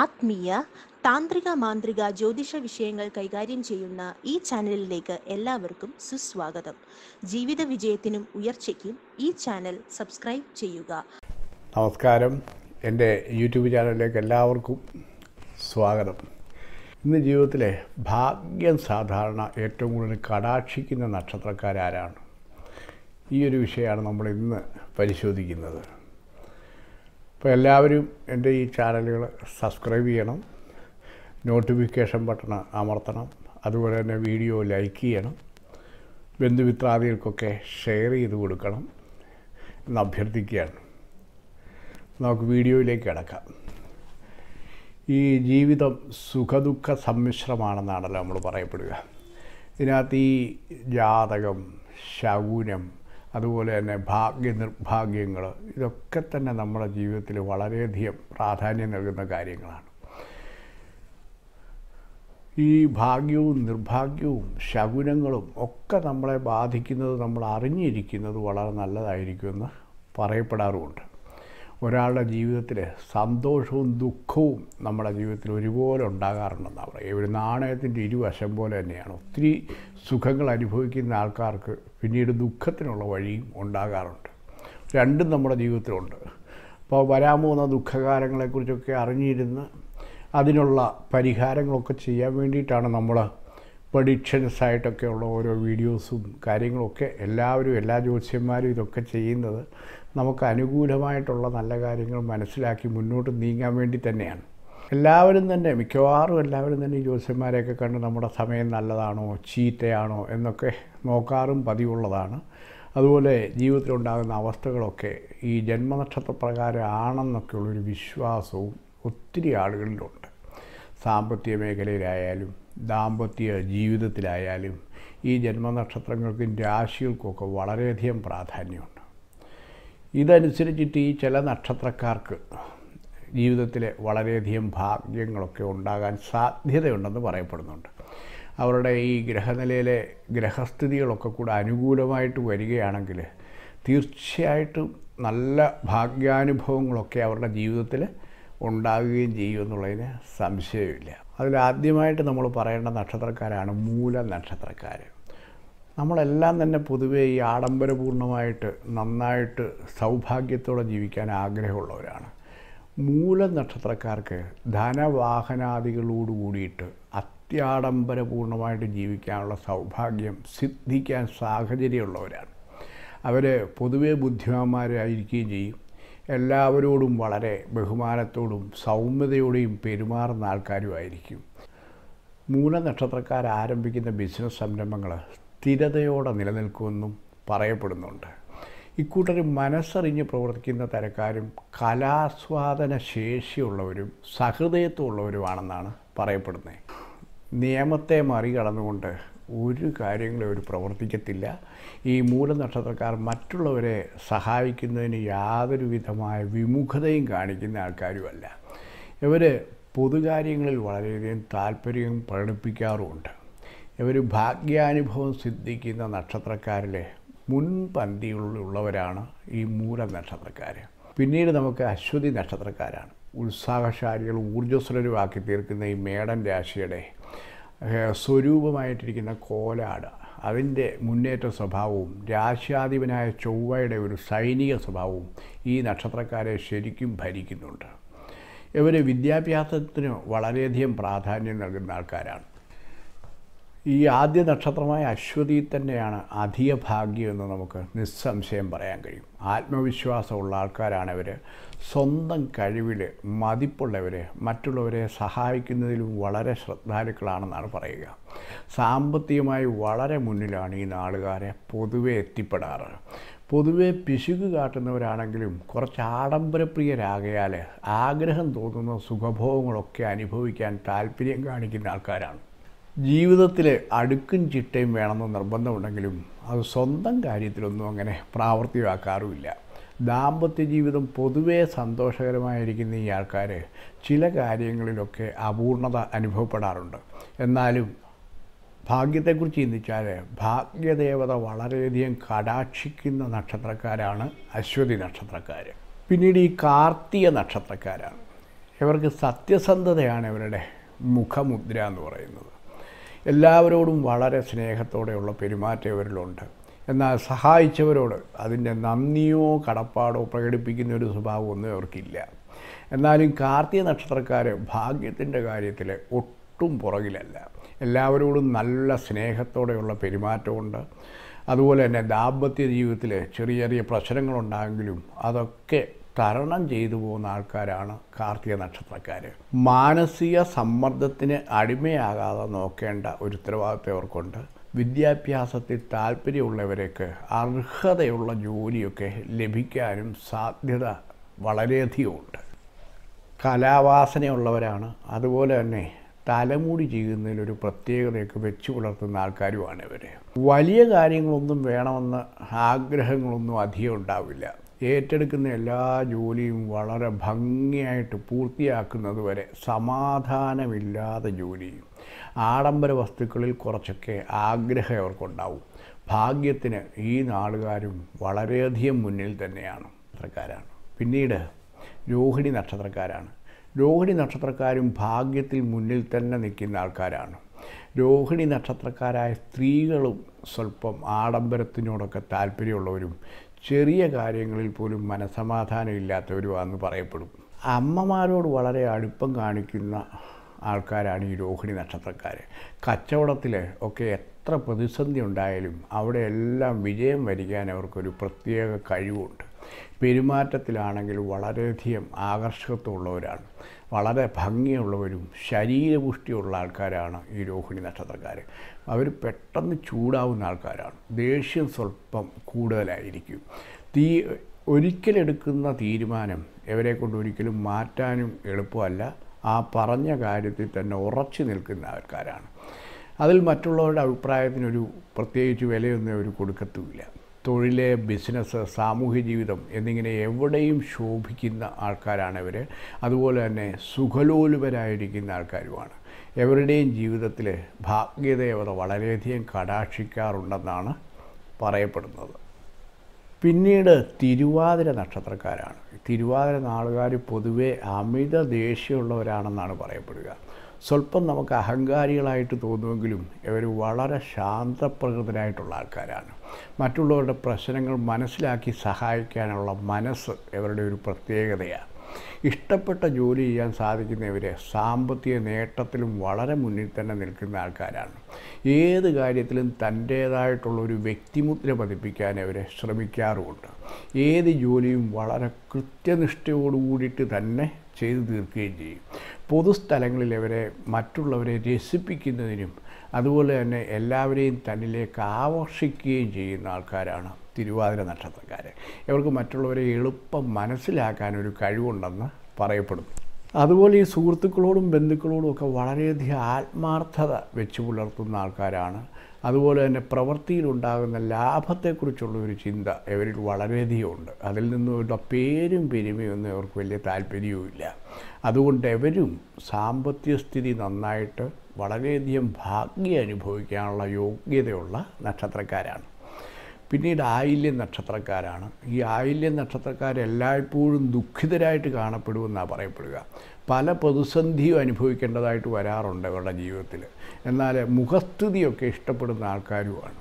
ആത്മീയ താന്ത്രിക മാന്ത്രിക ജ്യോതിഷ വിഷയങ്ങൾ കൈകാര്യം ചെയ്യുന്ന ഈ ചാനലിലേക്ക് എല്ലാവർക്കും സുസ്വാഗതം ജീവിത വിജയത്തിനും ഉയർച്ചയ്ക്കും ഈ ചാനൽ സബ്സ്ക്രൈബ് ചെയ്യുക നമസ്കാരം എൻ്റെ യൂട്യൂബ് ചാനലിലേക്ക് എല്ലാവർക്കും സ്വാഗതം ഇന്ന് ജീവിതത്തിലെ ഭാഗ്യം സാധാരണ ഏറ്റവും കൂടുതൽ കടാക്ഷിക്കുന്ന നക്ഷത്രക്കാരാരാണ് ഈ ഒരു വിഷയമാണ് നമ്മൾ ഇന്ന് പരിശോധിക്കുന്നത് അപ്പോൾ എല്ലാവരും എൻ്റെ ഈ ചാനലുകൾ സബ്സ്ക്രൈബ് ചെയ്യണം നോട്ടിഫിക്കേഷൻ ബട്ടൺ അമർത്തണം അതുപോലെ തന്നെ വീഡിയോ ലൈക്ക് ചെയ്യണം ബന്ധുമിത്രാദികൾക്കൊക്കെ ഷെയർ ചെയ്ത് കൊടുക്കണം എന്ന് അഭ്യർത്ഥിക്കുകയാണ് നമുക്ക് വീഡിയോയിലേക്ക് കിടക്കാം ഈ ജീവിതം സുഖദുഃഖ സമ്മിശ്രമാണെന്നാണല്ലോ നമ്മൾ പറയപ്പെടുക ഇതിനകത്ത് ഈ ജാതകം ശകുനം അതുപോലെ തന്നെ ഭാഗ്യ നിർഭാഗ്യങ്ങൾ ഇതൊക്കെ തന്നെ നമ്മുടെ ജീവിതത്തിൽ വളരെയധികം പ്രാധാന്യം നൽകുന്ന കാര്യങ്ങളാണ് ഈ ഭാഗ്യവും നിർഭാഗ്യവും ശകുനങ്ങളും ഒക്കെ നമ്മളെ ബാധിക്കുന്നത് നമ്മൾ അറിഞ്ഞിരിക്കുന്നത് വളരെ നല്ലതായിരിക്കുമെന്ന് പറയപ്പെടാറുമുണ്ട് ഒരാളുടെ ജീവിതത്തിൽ സന്തോഷവും ദുഃഖവും നമ്മുടെ ജീവിതത്തിൽ ഒരുപോലെ ഉണ്ടാകാറുണ്ടെന്നാണ് പറയുക ഒരു നാണയത്തിൻ്റെ ഇരുവശം പോലെ തന്നെയാണ് ഒത്തിരി സുഖങ്ങൾ അനുഭവിക്കുന്ന ആൾക്കാർക്ക് പിന്നീട് ദുഃഖത്തിനുള്ള വഴിയും ഉണ്ടാകാറുണ്ട് രണ്ടും നമ്മുടെ ജീവിതത്തിലുണ്ട് അപ്പോൾ വരാൻ പോകുന്ന ദുഃഖകാലങ്ങളെക്കുറിച്ചൊക്കെ അറിഞ്ഞിരുന്ന് അതിനുള്ള പരിഹാരങ്ങളൊക്കെ ചെയ്യാൻ വേണ്ടിയിട്ടാണ് നമ്മൾ പ്രഡിക്ഷൻസ് ആയിട്ടൊക്കെയുള്ള ഓരോ വീഡിയോസും കാര്യങ്ങളൊക്കെ എല്ലാവരും എല്ലാ ജ്യോത്സ്യന്മാരും ഇതൊക്കെ ചെയ്യുന്നത് നമുക്ക് അനുകൂലമായിട്ടുള്ള നല്ല കാര്യങ്ങൾ മനസ്സിലാക്കി മുന്നോട്ട് നീങ്ങാൻ വേണ്ടി തന്നെയാണ് എല്ലാവരും തന്നെ മിക്കവാറും എല്ലാവരും തന്നെ ഈ ജ്യോത്സ്യന്മാരെയൊക്കെ കണ്ട് നമ്മുടെ സമയം നല്ലതാണോ ചീത്തയാണോ എന്നൊക്കെ നോക്കാറും പതിവുള്ളതാണ് അതുപോലെ ജീവിതത്തിലുണ്ടാകുന്ന അവസ്ഥകളൊക്കെ ഈ ജന്മനക്ഷത്രപ്രകാരം ആണെന്നൊക്കെയുള്ളൊരു വിശ്വാസവും ഒത്തിരി ആളുകളിലുണ്ട് സാമ്പത്തിക മേഖലയിലായാലും ദാമ്പത്യ ജീവിതത്തിലായാലും ഈ ജന്മനക്ഷത്രങ്ങൾക്കും രാശികൾക്കൊക്കെ വളരെയധികം പ്രാധാന്യമുണ്ട് ഇതനുസരിച്ചിട്ട് ഈ ചില നക്ഷത്രക്കാർക്ക് ജീവിതത്തിലെ വളരെയധികം ഭാഗ്യങ്ങളൊക്കെ ഉണ്ടാകാൻ സാധ്യതയുണ്ടെന്ന് പറയപ്പെടുന്നുണ്ട് അവരുടെ ഈ ഗ്രഹനിലയിലെ ഗ്രഹസ്ഥിതികളൊക്കെ കൂടെ അനുകൂലമായിട്ട് വരികയാണെങ്കിൽ തീർച്ചയായിട്ടും നല്ല ഭാഗ്യാനുഭവങ്ങളൊക്കെ അവരുടെ ജീവിതത്തിൽ ഉണ്ടാകുകയും ചെയ്യും എന്നുള്ളതിന് സംശയമില്ല അതിലാദ്യമായിട്ട് നമ്മൾ പറയേണ്ട നക്ഷത്രക്കാരാണ് മൂല നക്ഷത്രക്കാർ നമ്മളെല്ലാം തന്നെ പൊതുവേ ഈ ആഡംബരപൂർണ്ണമായിട്ട് നന്നായിട്ട് സൗഭാഗ്യത്തോടെ ജീവിക്കാൻ ആഗ്രഹമുള്ളവരാണ് മൂല നക്ഷത്രക്കാർക്ക് ധനവാഹനാദികളോട് കൂടിയിട്ട് അത്യാഡംബരപൂർണ്ണമായിട്ട് ജീവിക്കാനുള്ള സൗഭാഗ്യം സിദ്ധിക്കാൻ സാഹചര്യമുള്ളവരാണ് അവർ പൊതുവെ ബുദ്ധിമാന്മാരായിരിക്കുകയും ചെയ്യും എല്ലാവരോടും വളരെ ബഹുമാനത്തോടും സൗമ്യതയോടെയും പെരുമാറുന്ന ആൾക്കാരുമായിരിക്കും മൂലനക്ഷത്രക്കാർ ആരംഭിക്കുന്ന ബിസിനസ് സംരംഭങ്ങൾ സ്ഥിരതയോടെ നിലനിൽക്കുമെന്നും പറയപ്പെടുന്നുണ്ട് ഇക്കൂട്ടർ മനസ്സറിഞ്ഞ് പ്രവർത്തിക്കുന്ന തരക്കാരും കലാസ്വാദന ശേഷിയുള്ളവരും സഹൃദയത്വമുള്ളവരുമാണെന്നാണ് പറയപ്പെടുന്നത് നിയമത്തെ മറികടന്നുകൊണ്ട് ഒരു കാര്യങ്ങളും അവർ പ്രവർത്തിക്കത്തില്ല ഈ മൂലനക്ഷത്രക്കാർ മറ്റുള്ളവരെ സഹായിക്കുന്നതിന് യാതൊരു വിധമായ വിമുഖതയും കാണിക്കുന്ന ആൾക്കാരുമല്ല ഇവർ പൊതുകാര്യങ്ങളിൽ വളരെയധികം താല്പര്യം പ്രകടിപ്പിക്കാറുമുണ്ട് ഇവർ ഭാഗ്യാനുഭവം സിദ്ധിക്കുന്ന നക്ഷത്രക്കാരിലെ മുൻപന്തിയിലുള്ളവരാണ് ഈ മൂലനക്ഷത്രക്കാർ പിന്നീട് നമുക്ക് അശ്വതി നക്ഷത്രക്കാരാണ് ഉത്സാഹശാലികൾ ഊർജ്ജസ്വലരുമാക്കി തീർക്കുന്ന ഈ മേടൻ രാശിയുടെ സ്വരൂപമായിട്ടിരിക്കുന്ന കോലാട് അതിൻ്റെ മുന്നേറ്റ സ്വഭാവവും രാശ്യാധിപനായ ചൊവ്വയുടെ ഒരു സൈനിക സ്വഭാവവും ഈ നക്ഷത്രക്കാരെ ശരിക്കും ഭരിക്കുന്നുണ്ട് ഇവർ വിദ്യാഭ്യാസത്തിന് വളരെയധികം പ്രാധാന്യം നൽകുന്ന ആൾക്കാരാണ് ഈ ആദ്യ നക്ഷത്രമായ അശ്വതി തന്നെയാണ് അധിക ഭാഗ്യം എന്ന് നമുക്ക് നിസ്സംശയം പറയാൻ കഴിയും ആത്മവിശ്വാസമുള്ള ആൾക്കാരാണ് സ്വന്തം കഴിവിൽ മതിപ്പുള്ളവർ മറ്റുള്ളവരെ സഹായിക്കുന്നതിലും വളരെ ശ്രദ്ധാലുക്കളാണെന്നാണ് പറയുക സാമ്പത്തികമായി വളരെ മുന്നിലാണ് ഈ നാളുകാരെ പൊതുവെ എത്തിപ്പെടാറ് പൊതുവെ പിശുക്ക് കാട്ടുന്നവരാണെങ്കിലും കുറച്ച് ആഡംബരപ്രിയരാകയാൽ ആഗ്രഹം തോന്നുന്ന സുഖഭോഗങ്ങളൊക്കെ അനുഭവിക്കാൻ താല്പര്യം കാണിക്കുന്ന ആൾക്കാരാണ് ജീവിതത്തിൽ അടുക്കും ചിട്ടയും വേണമെന്ന് നിർബന്ധമുണ്ടെങ്കിലും അത് സ്വന്തം കാര്യത്തിലൊന്നും അങ്ങനെ പ്രാവർത്തികമാക്കാറുമില്ല ദാമ്പത്യ ജീവിതം പൊതുവേ സന്തോഷകരമായിരിക്കുന്ന ഈ ആൾക്കാർ ചില കാര്യങ്ങളിലൊക്കെ അപൂർണത അനുഭവപ്പെടാറുണ്ട് എന്നാലും ഭാഗ്യത്തെക്കുറിച്ച് ചിന്തിച്ചാൽ ഭാഗ്യദേവത വളരെയധികം കടാക്ഷിക്കുന്ന നക്ഷത്രക്കാരാണ് അശ്വതി നക്ഷത്രക്കാർ പിന്നീട് ഈ കാർത്തിക നക്ഷത്രക്കാരാണ് ഇവർക്ക് സത്യസന്ധതയാണ് ഇവരുടെ മുഖമുദ്ര എന്ന് പറയുന്നത് എല്ലാവരോടും വളരെ സ്നേഹത്തോടെയുള്ള പെരുമാറ്റവരിലുണ്ട് എന്നാൽ സഹായിച്ചവരോട് അതിൻ്റെ നന്ദിയോ കടപ്പാടോ പ്രകടിപ്പിക്കുന്ന ഒരു സ്വഭാവമൊന്നും അവർക്കില്ല എന്നാലും കാർത്തിക നക്ഷത്രക്കാർ ഭാഗ്യത്തിൻ്റെ കാര്യത്തിൽ ഒട്ടും പുറകിലല്ല എല്ലാവരോടും നല്ല സ്നേഹത്തോടെയുള്ള പെരുമാറ്റമുണ്ട് അതുപോലെ തന്നെ ദാമ്പത്യ ജീവിതത്തിൽ ചെറിയ ചെറിയ പ്രശ്നങ്ങളുണ്ടായെങ്കിലും അതൊക്കെ തരണം ചെയ്തു പോകുന്ന ആൾക്കാരാണ് കാർത്തിക നക്ഷത്രക്കാർ മാനസിക സമ്മർദ്ദത്തിന് അടിമയാകാതെ നോക്കേണ്ട ഒരു ഉത്തരവാദിത്വം അവർക്കുണ്ട് വിദ്യാഭ്യാസത്തിൽ താല്പര്യമുള്ളവർക്ക് അർഹതയുള്ള ജോലിയൊക്കെ ലഭിക്കാനും സാധ്യത വളരെയധികമുണ്ട് കലാവാസനയുള്ളവരാണ് അതുപോലെ തന്നെ തലമുടി ചെയ്യുന്നതിലൊരു പ്രത്യേകതയൊക്കെ വെച്ച് പുലർത്തുന്ന ആൾക്കാരുമാണ് ഇവർ വലിയ കാര്യങ്ങളൊന്നും വേണമെന്ന് ആഗ്രഹങ്ങളൊന്നും അധികം ഉണ്ടാവില്ല ഏറ്റെടുക്കുന്ന എല്ലാ ജോലിയും വളരെ ഭംഗിയായിട്ട് പൂർത്തിയാക്കുന്നത് വരെ സമാധാനമില്ലാത്ത ജോലിയും ആഡംബര വസ്തുക്കളിൽ കുറച്ചൊക്കെ ആഗ്രഹം അവർക്കുണ്ടാവും ഭാഗ്യത്തിന് ഈ നാളുകാരും വളരെയധികം മുന്നിൽ തന്നെയാണ് നക്ഷത്രക്കാരാണ് പിന്നീട് രോഹിണി നക്ഷത്രക്കാരാണ് രോഹിണി നക്ഷത്രക്കാരും ഭാഗ്യത്തിൽ മുന്നിൽ തന്നെ നിൽക്കുന്ന ആൾക്കാരാണ് രോഹിണി നക്ഷത്രക്കാരായ സ്ത്രീകളും സ്വല്പം ആഡംബരത്തിനോടൊക്കെ താല്പര്യമുള്ളവരും ചെറിയ കാര്യങ്ങളിൽ പോലും മനസമാധാനം ഇല്ലാത്തവരുമാണെന്ന് പറയപ്പെടും അമ്മമാരോട് വളരെ അടുപ്പം കാണിക്കുന്ന ആൾക്കാരാണ് ഈ രോഹിണി നക്ഷത്രക്കാർ കച്ചവടത്തിൽ ഒക്കെ എത്ര പ്രതിസന്ധി ഉണ്ടായാലും അവിടെയെല്ലാം എല്ലാം വിജയം വരിക്കാൻ അവർക്കൊരു പ്രത്യേക കഴിവുണ്ട് പെരുമാറ്റത്തിലാണെങ്കിൽ വളരെയധികം ആകർഷകത്വമുള്ളവരാണ് വളരെ ഭംഗിയുള്ളവരും ശരീരപുഷ്ടിയുള്ള ആൾക്കാരാണ് ഈ രോഹിണി നക്ഷത്രക്കാർ അവർ പെട്ടെന്ന് ചൂടാവുന്ന ആൾക്കാരാണ് ദേഷ്യം സ്വല്പം കൂടുതലായിരിക്കും തീ ഒരിക്കലെടുക്കുന്ന തീരുമാനം ഇവരെ കൊണ്ട് ഒരിക്കലും മാറ്റാനും എളുപ്പമല്ല ആ പറഞ്ഞ കാര്യത്തിൽ തന്നെ ഉറച്ചു നിൽക്കുന്ന ആൾക്കാരാണ് അതിൽ മറ്റുള്ളവരുടെ അഭിപ്രായത്തിനൊരു പ്രത്യേകിച്ച് വിലയൊന്നും അവർ കൊടുക്കത്തുമില്ല തൊഴിൽ ബിസിനസ് സാമൂഹ്യ ജീവിതം എന്നിങ്ങനെ എവിടെയും ശോഭിക്കുന്ന ആൾക്കാരാണ് ഇവർ അതുപോലെ തന്നെ സുഖലോലുപരായിരിക്കുന്ന ആൾക്കാരുമാണ് എവരുടെയും ജീവിതത്തിൽ ഭാഗ്യദേവത വളരെയധികം കടാക്ഷിക്കാറുണ്ടെന്നാണ് പറയപ്പെടുന്നത് പിന്നീട് തിരുവാതിര നക്ഷത്രക്കാരാണ് തിരുവാതിര നാളുകാർ പൊതുവെ അമിത ദേഷ്യമുള്ളവരാണെന്നാണ് പറയപ്പെടുക സ്വല്പം നമുക്ക് അഹങ്കാരികളായിട്ട് തോന്നുമെങ്കിലും ഇവർ വളരെ ശാന്തപ്രകൃതരായിട്ടുള്ള ആൾക്കാരാണ് മറ്റുള്ളവരുടെ പ്രശ്നങ്ങൾ മനസ്സിലാക്കി സഹായിക്കാനുള്ള മനസ്സ് ഇവരുടെ ഒരു പ്രത്യേകതയാണ് ഇഷ്ടപ്പെട്ട ജോലി ചെയ്യാൻ സാധിക്കുന്നവർ സാമ്പത്തിക നേട്ടത്തിലും വളരെ മുന്നിൽ തന്നെ നിൽക്കുന്ന ആൾക്കാരാണ് ഏത് കാര്യത്തിലും തൻ്റേതായിട്ടുള്ളൊരു ഒരു വ്യക്തിമുദ്ര പതിപ്പിക്കാൻ അവരെ ശ്രമിക്കാറുമുണ്ട് ഏത് ജോലിയും വളരെ കൃത്യനിഷ്ഠയോടുകൂടിയിട്ട് തന്നെ ചെയ്തു തീർക്കുകയും ചെയ്യും പൊതുസ്ഥലങ്ങളിൽ അവരെ മറ്റുള്ളവരെ രസിപ്പിക്കുന്നതിനും അതുപോലെ തന്നെ എല്ലാവരെയും തന്നിലേക്ക് ആകർഷിക്കുകയും ചെയ്യുന്ന ആൾക്കാരാണ് തിരുവാതിര നക്ഷത്രക്കാർ ഇവർക്ക് മറ്റുള്ളവരെ എളുപ്പം മനസ്സിലാക്കാൻ ഒരു കഴിവുണ്ടെന്ന് പറയപ്പെടുന്നു അതുപോലെ ഈ സുഹൃത്തുക്കളോടും ബന്ധുക്കളോടും ഒക്കെ വളരെയധികം ആത്മാർത്ഥത വെച്ച് പുലർത്തുന്ന ആൾക്കാരാണ് അതുപോലെ തന്നെ പ്രവൃത്തിയിലുണ്ടാകുന്ന ലാഭത്തെക്കുറിച്ചുള്ള ഒരു ചിന്ത ഇവരിൽ വളരെയധികം ഉണ്ട് അതിൽ ഇവരുടെ പേരും പെരുമയൊന്നും അവർക്ക് വലിയ താല്പര്യവുമില്ല അതുകൊണ്ട് എവരും സാമ്പത്തിക സ്ഥിതി നന്നായിട്ട് വളരെയധികം ഭാഗ്യം അനുഭവിക്കാനുള്ള യോഗ്യതയുള്ള നക്ഷത്രക്കാരാണ് പിന്നീട് ആയില്യം നക്ഷത്രക്കാരാണ് ഈ ആയില്യം നക്ഷത്രക്കാരെല്ലായ്പ്പോഴും ദുഃഖിതരായിട്ട് കാണപ്പെടുമെന്നാണ് പറയപ്പെടുക പല പ്രതിസന്ധിയും അനുഭവിക്കേണ്ടതായിട്ട് വരാറുണ്ട് അവരുടെ ജീവിതത്തിൽ എന്നാൽ മുഖസ്തുതിയൊക്കെ ഇഷ്ടപ്പെടുന്ന ആൾക്കാരുമാണ്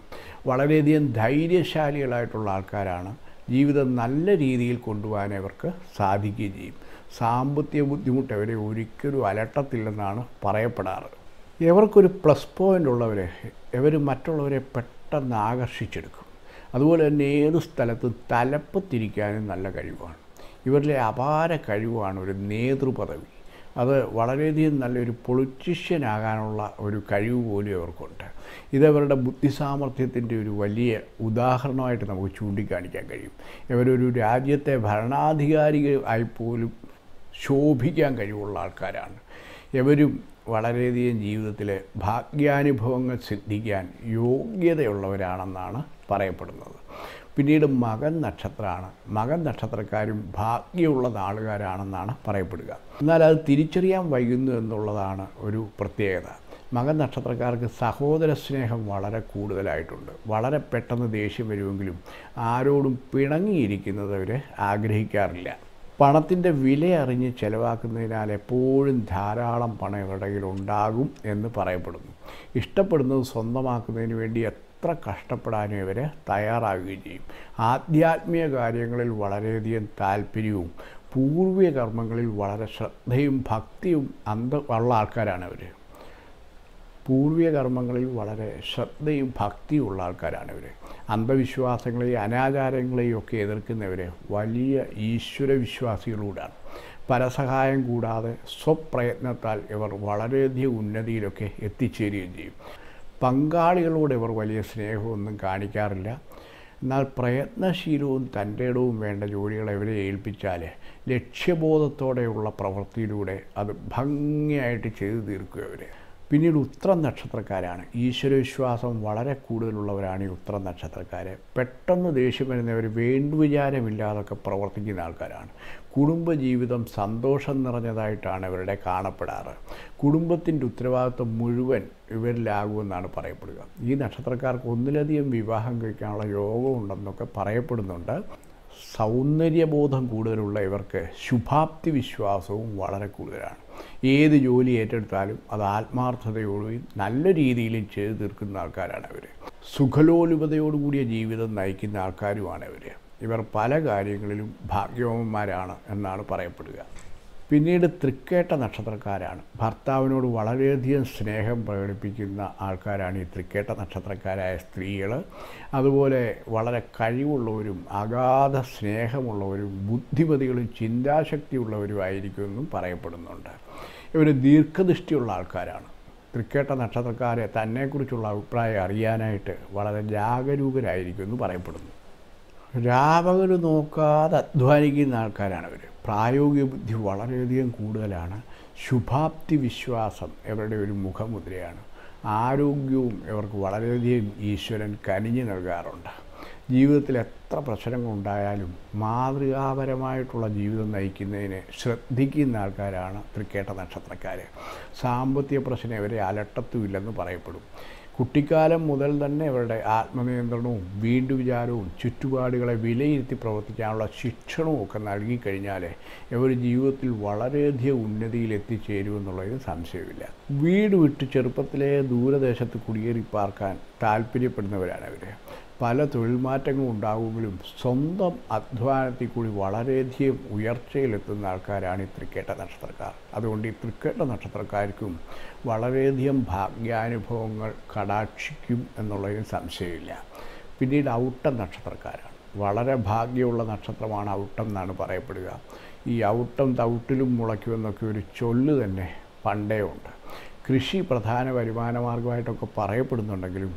വളരെയധികം ധൈര്യശാലികളായിട്ടുള്ള ആൾക്കാരാണ് ജീവിതം നല്ല രീതിയിൽ കൊണ്ടുപോകാൻ അവർക്ക് സാധിക്കുകയും ചെയ്യും സാമ്പത്തിക ബുദ്ധിമുട്ട് അവരെ ഒരിക്കലും അലട്ടത്തില്ലെന്നാണ് പറയപ്പെടാറ് എവർക്കൊരു പ്ലസ് പോയിൻ്റ് ഉള്ളവരെ ഇവർ മറ്റുള്ളവരെ പെട്ടെന്ന് ആകർഷിച്ചെടുക്കും അതുപോലെ തന്നെ ഏത് സ്ഥലത്ത് തലപ്പത്തിരിക്കാനും നല്ല കഴിവാണ് ഇവരിലെ അപാര കഴിവാണ് ഒരു നേതൃപദവി അത് വളരെയധികം നല്ലൊരു പൊളിറ്റീഷ്യനാകാനുള്ള ഒരു കഴിവ് പോലും അവർക്കുണ്ട് ഇത് അവരുടെ ബുദ്ധിസാമർഥ്യത്തിൻ്റെ ഒരു വലിയ ഉദാഹരണമായിട്ട് നമുക്ക് ചൂണ്ടിക്കാണിക്കാൻ കഴിയും ഇവരൊരു രാജ്യത്തെ ഭരണാധികാരികൾ പോലും ശോഭിക്കാൻ കഴിവുള്ള ആൾക്കാരാണ് ഇവരും വളരെയധികം ജീവിതത്തിൽ ഭാഗ്യാനുഭവങ്ങൾ സിദ്ധിക്കാൻ യോഗ്യതയുള്ളവരാണെന്നാണ് പറയപ്പെടുന്നത് പിന്നീട് മകൻ നക്ഷത്രമാണ് മകൻ നക്ഷത്രക്കാരും ഭാഗ്യമുള്ള ആളുകാരാണെന്നാണ് പറയപ്പെടുക എന്നാൽ അത് തിരിച്ചറിയാൻ വൈകുന്നു എന്നുള്ളതാണ് ഒരു പ്രത്യേകത മകൻ നക്ഷത്രക്കാർക്ക് സഹോദര സ്നേഹം വളരെ കൂടുതലായിട്ടുണ്ട് വളരെ പെട്ടെന്ന് ദേഷ്യം വരുമെങ്കിലും ആരോടും പിണങ്ങിയിരിക്കുന്നത് അവർ ആഗ്രഹിക്കാറില്ല പണത്തിൻ്റെ വില അറിഞ്ഞ് ചിലവാക്കുന്നതിനാൽ എപ്പോഴും ധാരാളം പണം ഇവരുടെ ഉണ്ടാകും എന്ന് പറയപ്പെടുന്നു ഇഷ്ടപ്പെടുന്നത് സ്വന്തമാക്കുന്നതിന് വേണ്ടി എത്ര കഷ്ടപ്പെടാനും ഇവർ തയ്യാറാവുകയും ചെയ്യും ആധ്യാത്മിക കാര്യങ്ങളിൽ വളരെയധികം താല്പര്യവും പൂർവീയ കർമ്മങ്ങളിൽ വളരെ ശ്രദ്ധയും ഭക്തിയും അന്ത ഉള്ള ആൾക്കാരാണ് അവർ പൂർവീയ കർമ്മങ്ങളിൽ വളരെ ശ്രദ്ധയും ഭക്തിയും ഉള്ള ആൾക്കാരാണ് ഇവർ അന്ധവിശ്വാസങ്ങളെയും അനാചാരങ്ങളെയും ഒക്കെ എതിർക്കുന്നവർ വലിയ വിശ്വാസികളൂടാണ് പരസഹായം കൂടാതെ സ്വപ്രയത്നത്താൽ ഇവർ വളരെയധികം ഉന്നതിയിലൊക്കെ എത്തിച്ചേരുകയും ചെയ്യും പങ്കാളികളോട് ഇവർ വലിയ സ്നേഹമൊന്നും കാണിക്കാറില്ല എന്നാൽ പ്രയത്നശീലവും തൻ്റെ ഇടവും വേണ്ട ജോലികൾ അവരെ ഏൽപ്പിച്ചാൽ ലക്ഷ്യബോധത്തോടെയുള്ള പ്രവൃത്തിയിലൂടെ അത് ഭംഗിയായിട്ട് ചെയ്തു തീർക്കുക അവർ പിന്നീട് ഉത്ര നക്ഷത്രക്കാരാണ് ഈശ്വരവിശ്വാസം വളരെ കൂടുതലുള്ളവരാണ് ഈ ഉത്ര നക്ഷത്രക്കാർ പെട്ടെന്ന് ദേഷ്യം വരുന്നവർ വിചാരമില്ലാതൊക്കെ പ്രവർത്തിക്കുന്ന ആൾക്കാരാണ് കുടുംബജീവിതം സന്തോഷം നിറഞ്ഞതായിട്ടാണ് ഇവരുടെ കാണപ്പെടാറ് കുടുംബത്തിൻ്റെ ഉത്തരവാദിത്വം മുഴുവൻ ഇവരിലാകുമെന്നാണ് പറയപ്പെടുക ഈ നക്ഷത്രക്കാർക്ക് ഒന്നിലധികം വിവാഹം കഴിക്കാനുള്ള യോഗമുണ്ടെന്നൊക്കെ പറയപ്പെടുന്നുണ്ട് സൗന്ദര്യബോധം കൂടുതലുള്ള ഇവർക്ക് ശുഭാപ്തി വിശ്വാസവും വളരെ കൂടുതലാണ് ഏത് ജോലി ഏറ്റെടുത്താലും അത് ആത്മാർത്ഥതയോടും നല്ല രീതിയിലും ചെയ്തു തീർക്കുന്ന ആൾക്കാരാണ് അവർ സുഖലോലുപതയോടുകൂടിയ ജീവിതം നയിക്കുന്ന ആൾക്കാരുമാണ് അവർ ഇവർ പല കാര്യങ്ങളിലും ഭാഗ്യവന്മാരാണ് എന്നാണ് പറയപ്പെടുക പിന്നീട് തൃക്കേട്ട നക്ഷത്രക്കാരാണ് ഭർത്താവിനോട് വളരെയധികം സ്നേഹം പ്രകടിപ്പിക്കുന്ന ആൾക്കാരാണ് ഈ തൃക്കേട്ട നക്ഷത്രക്കാരായ സ്ത്രീകൾ അതുപോലെ വളരെ കഴിവുള്ളവരും അഗാധ സ്നേഹമുള്ളവരും ബുദ്ധിമതികളും ചിന്താശക്തിയുള്ളവരും എന്നും പറയപ്പെടുന്നുണ്ട് ഇവർ ദീർഘദൃഷ്ടിയുള്ള ആൾക്കാരാണ് തൃക്കേട്ട നക്ഷത്രക്കാരെ തന്നെക്കുറിച്ചുള്ള അഭിപ്രായം അറിയാനായിട്ട് വളരെ ജാഗരൂകരായിരിക്കും എന്ന് പറയപ്പെടുന്നു രാപകൽ നോക്കാതെ അധ്വാനിക്കുന്ന ആൾക്കാരാണ് അവർ പ്രായോഗിക ബുദ്ധി വളരെയധികം കൂടുതലാണ് ശുഭാപ്തി വിശ്വാസം ഇവരുടെ ഒരു മുഖമുദ്രയാണ് ആരോഗ്യവും ഇവർക്ക് വളരെയധികം ഈശ്വരൻ കനിഞ്ഞു നൽകാറുണ്ട് ജീവിതത്തിൽ എത്ര പ്രശ്നങ്ങളുണ്ടായാലും മാതൃകാപരമായിട്ടുള്ള ജീവിതം നയിക്കുന്നതിന് ശ്രദ്ധിക്കുന്ന ആൾക്കാരാണ് തൃക്കേട്ട നക്ഷത്രക്കാർ സാമ്പത്തിക പ്രശ്നം ഇവരെ അലട്ടത്തുമില്ലെന്ന് പറയപ്പെടും കുട്ടിക്കാലം മുതൽ തന്നെ ഇവരുടെ ആത്മനിയന്ത്രണവും വിചാരവും ചുറ്റുപാടുകളെ വിലയിരുത്തി പ്രവർത്തിക്കാനുള്ള ശിക്ഷണവും ഒക്കെ നൽകിക്കഴിഞ്ഞാൽ ഇവർ ജീവിതത്തിൽ വളരെയധികം ഉന്നതിയിൽ എത്തിച്ചേരുമെന്നുള്ളതിന് സംശയമില്ല വീട് വിട്ട് ചെറുപ്പത്തിലെ ദൂരദേശത്ത് കുടിയേറി പാർക്കാൻ താല്പര്യപ്പെടുന്നവരാണ് അവർ പല തൊഴിൽ മാറ്റങ്ങളും ഉണ്ടാകുമെങ്കിലും സ്വന്തം അധ്വാനത്തിൽ കൂടി വളരെയധികം ഉയർച്ചയിലെത്തുന്ന ആൾക്കാരാണ് ഈ തൃക്കേട്ട നക്ഷത്രക്കാർ അതുകൊണ്ട് ഈ തൃക്കേട്ട നക്ഷത്രക്കാർക്കും വളരെയധികം ഭാഗ്യാനുഭവങ്ങൾ കടാക്ഷിക്കും എന്നുള്ളതിന് സംശയമില്ല പിന്നീട് ഔട്ടം നക്ഷത്രക്കാരാണ് വളരെ ഭാഗ്യമുള്ള നക്ഷത്രമാണ് ഔട്ടം എന്നാണ് പറയപ്പെടുക ഈ ഔട്ടം തൗട്ടിലും മുളയ്ക്കുമെന്നൊക്കെ ഒരു ചൊല്ല് തന്നെ പണ്ടേ ഉണ്ട് കൃഷി പ്രധാന വരുമാന മാർഗമായിട്ടൊക്കെ പറയപ്പെടുന്നുണ്ടെങ്കിലും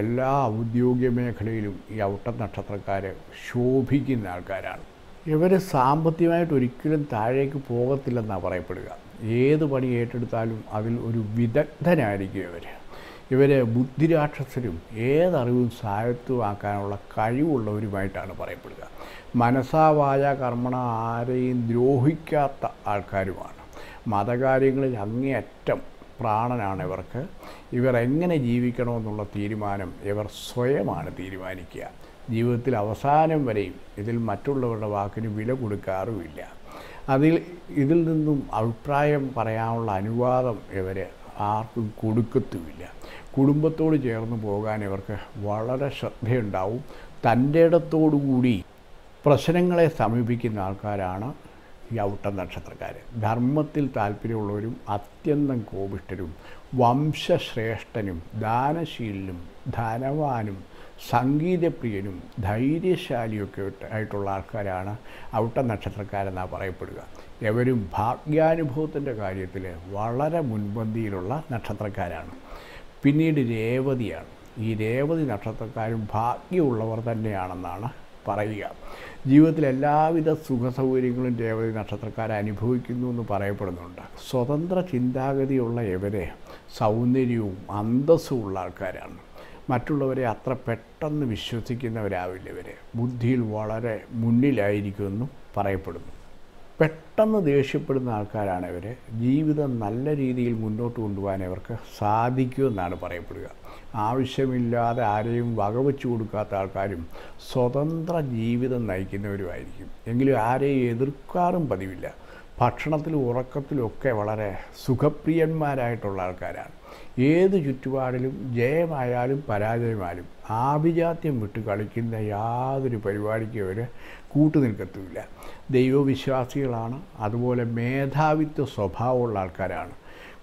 എല്ലാ ഔദ്യോഗിക മേഖലയിലും ഈ ഔട്ട നക്ഷത്രക്കാർ ശോഭിക്കുന്ന ആൾക്കാരാണ് ഇവർ സാമ്പത്തികമായിട്ട് ഒരിക്കലും താഴേക്ക് പോകത്തില്ലെന്നാണ് പറയപ്പെടുക ഏത് പണി ഏറ്റെടുത്താലും അതിൽ ഒരു വിദഗ്ധനായിരിക്കും ഇവർ ഇവർ ബുദ്ധിരാക്ഷസരും ഏതറിവും സ്വായത്തമാക്കാനുള്ള കഴിവുള്ളവരുമായിട്ടാണ് പറയപ്പെടുക മനസ്സാവായ കർമ്മണ ആരെയും ദ്രോഹിക്കാത്ത ആൾക്കാരുമാണ് മതകാര്യങ്ങളിൽ അങ്ങേയറ്റം പ്രാണനാണ് ഇവർക്ക് ഇവർ എങ്ങനെ ജീവിക്കണമെന്നുള്ള തീരുമാനം ഇവർ സ്വയമാണ് തീരുമാനിക്കുക ജീവിതത്തിൽ അവസാനം വരെയും ഇതിൽ മറ്റുള്ളവരുടെ വാക്കിന് വില കൊടുക്കാറുമില്ല അതിൽ ഇതിൽ നിന്നും അഭിപ്രായം പറയാനുള്ള അനുവാദം ഇവർ ആർക്കും കൊടുക്കത്തുമില്ല കുടുംബത്തോട് ചേർന്ന് പോകാൻ ഇവർക്ക് വളരെ ശ്രദ്ധയുണ്ടാവും തൻ്റെ ഇടത്തോടുകൂടി കൂടി പ്രശ്നങ്ങളെ സമീപിക്കുന്ന ആൾക്കാരാണ് ഈ നക്ഷത്രക്കാർ ധർമ്മത്തിൽ താല്പര്യമുള്ളവരും അത്യന്തം കോപിഷ്ഠരും വംശശ്രേഷ്ഠനും ദാനശീലനും ധനവാനും സംഗീതപ്രിയനും ധൈര്യശാലിയൊക്കെ ആയിട്ടുള്ള ആൾക്കാരാണ് ഔട്ട നക്ഷത്രക്കാരെന്നാണ് പറയപ്പെടുക എവരും ഭാഗ്യാനുഭവത്തിൻ്റെ കാര്യത്തിൽ വളരെ മുൻപന്തിയിലുള്ള നക്ഷത്രക്കാരാണ് പിന്നീട് രേവതിയാണ് ഈ രേവതി നക്ഷത്രക്കാരും ഭാഗ്യമുള്ളവർ തന്നെയാണെന്നാണ് പറയുക ജീവിതത്തിൽ എല്ലാവിധ സുഖ സൗകര്യങ്ങളും രേവതി നക്ഷത്രക്കാർ അനുഭവിക്കുന്നു എന്ന് പറയപ്പെടുന്നുണ്ട് സ്വതന്ത്ര ചിന്താഗതിയുള്ള ഇവരെ സൗന്ദര്യവും അന്തസ്സും ഉള്ള ആൾക്കാരാണ് മറ്റുള്ളവരെ അത്ര പെട്ടെന്ന് വിശ്വസിക്കുന്നവരാവില്ല ഇവർ ബുദ്ധിയിൽ വളരെ മുന്നിലായിരിക്കുമെന്നും പറയപ്പെടുന്നു പെട്ടെന്ന് ദേഷ്യപ്പെടുന്ന ആൾക്കാരാണ് ഇവർ ജീവിതം നല്ല രീതിയിൽ മുന്നോട്ട് കൊണ്ടുപോകാൻ ഇവർക്ക് സാധിക്കുമെന്നാണ് പറയപ്പെടുക ആവശ്യമില്ലാതെ ആരെയും വകവെച്ചു കൊടുക്കാത്ത ആൾക്കാരും സ്വതന്ത്ര ജീവിതം നയിക്കുന്നവരുമായിരിക്കും എങ്കിലും ആരെയും എതിർക്കാറും പതിവില്ല ഭക്ഷണത്തിലും ഉറക്കത്തിലുമൊക്കെ വളരെ സുഖപ്രിയന്മാരായിട്ടുള്ള ആൾക്കാരാണ് ഏത് ചുറ്റുപാടിലും ജയമായാലും പരാജയമായാലും ആഭിജാത്യം വിട്ട് കളിക്കുന്ന യാതൊരു പരിപാടിക്കും അവർ കൂട്ടു നിൽക്കത്തുമില്ല ദൈവവിശ്വാസികളാണ് അതുപോലെ മേധാവിത്വ സ്വഭാവമുള്ള ആൾക്കാരാണ്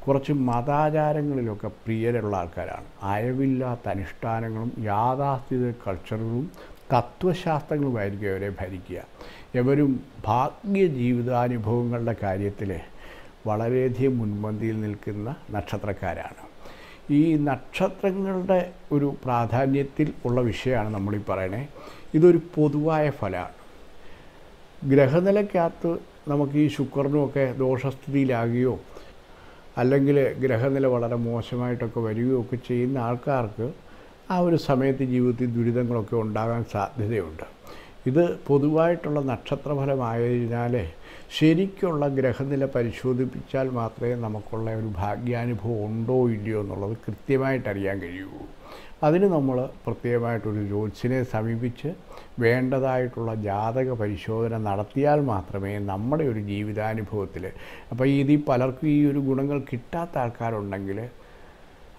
കുറച്ച് മതാചാരങ്ങളിലൊക്കെ പ്രിയരുള്ള ആൾക്കാരാണ് അയവില്ലാത്ത അനുഷ്ഠാനങ്ങളും യാഥാസ്ഥിത കൾച്ചറുകളും തത്വശാസ്ത്രങ്ങളുമായിരിക്കും അവരെ ഭരിക്കുക എവരും ഭാഗ്യ ജീവിതാനുഭവങ്ങളുടെ കാര്യത്തിൽ വളരെയധികം മുൻപന്തിയിൽ നിൽക്കുന്ന നക്ഷത്രക്കാരാണ് ഈ നക്ഷത്രങ്ങളുടെ ഒരു പ്രാധാന്യത്തിൽ ഉള്ള വിഷയമാണ് നമ്മളീ പറയണേ ഇതൊരു പൊതുവായ ഫലമാണ് ഗ്രഹനിലയ്ക്കകത്ത് നമുക്ക് ഈ ശുക്രനുമൊക്കെ ദോഷസ്ഥിതിയിലാകുകയോ അല്ലെങ്കിൽ ഗ്രഹനില വളരെ മോശമായിട്ടൊക്കെ വരികയോ ഒക്കെ ചെയ്യുന്ന ആൾക്കാർക്ക് ആ ഒരു സമയത്ത് ജീവിതത്തിൽ ദുരിതങ്ങളൊക്കെ ഉണ്ടാകാൻ സാധ്യതയുണ്ട് ഇത് പൊതുവായിട്ടുള്ള നക്ഷത്രഫലമായതിനാൽ ശരിക്കുള്ള ഗ്രഹനില പരിശോധിപ്പിച്ചാൽ മാത്രമേ നമുക്കുള്ള ഒരു ഭാഗ്യാനുഭവം ഉണ്ടോ ഇല്ലയോ എന്നുള്ളത് കൃത്യമായിട്ട് അറിയാൻ കഴിയുള്ളൂ അതിന് നമ്മൾ പ്രത്യേകമായിട്ടൊരു ജ്യോത്സ്യനെ സമീപിച്ച് വേണ്ടതായിട്ടുള്ള ജാതക പരിശോധന നടത്തിയാൽ മാത്രമേ നമ്മുടെ ഒരു ജീവിതാനുഭവത്തിൽ അപ്പോൾ ഈ പലർക്കും ഈ ഒരു ഗുണങ്ങൾ കിട്ടാത്ത ആൾക്കാരുണ്ടെങ്കിൽ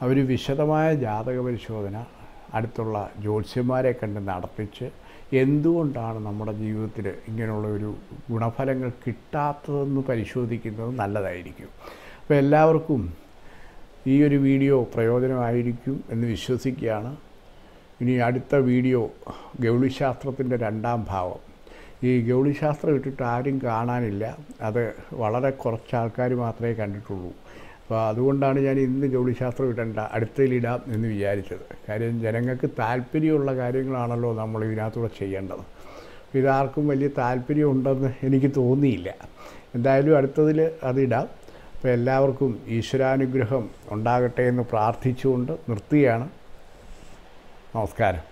അവർ വിശദമായ ജാതക പരിശോധന അടുത്തുള്ള ജ്യോത്സ്യന്മാരെ കണ്ട് നടത്തിച്ച് എന്തുകൊണ്ടാണ് നമ്മുടെ ജീവിതത്തിൽ ഇങ്ങനെയുള്ള ഒരു ഗുണഫലങ്ങൾ കിട്ടാത്തതെന്ന് പരിശോധിക്കുന്നത് നല്ലതായിരിക്കും അപ്പോൾ എല്ലാവർക്കും ഈ ഒരു വീഡിയോ പ്രയോജനമായിരിക്കും എന്ന് വിശ്വസിക്കുകയാണ് ഇനി അടുത്ത വീഡിയോ ഗൗളിശാസ്ത്രത്തിൻ്റെ രണ്ടാം ഭാവം ഈ ഗൗളിശാസ്ത്രം ഇട്ടിട്ട് ആരും കാണാനില്ല അത് വളരെ കുറച്ച് ആൾക്കാർ മാത്രമേ കണ്ടിട്ടുള്ളൂ അപ്പോൾ അതുകൊണ്ടാണ് ഞാൻ ഇന്ന് ഗൗളിശാസ്ത്രം ഇടേണ്ട അടുത്തതിലിടാം എന്ന് വിചാരിച്ചത് കാര്യം ജനങ്ങൾക്ക് താല്പര്യമുള്ള കാര്യങ്ങളാണല്ലോ നമ്മൾ ഇതിനകത്തൂടെ ചെയ്യേണ്ടത് ഇതാർക്കും വലിയ താല്പര്യം ഉണ്ടെന്ന് എനിക്ക് തോന്നിയില്ല എന്തായാലും അടുത്തതിൽ അതിടാം അപ്പോൾ എല്ലാവർക്കും ഈശ്വരാനുഗ്രഹം ഉണ്ടാകട്ടെ എന്ന് പ്രാർത്ഥിച്ചുകൊണ്ട് നിർത്തുകയാണ് നമസ്കാരം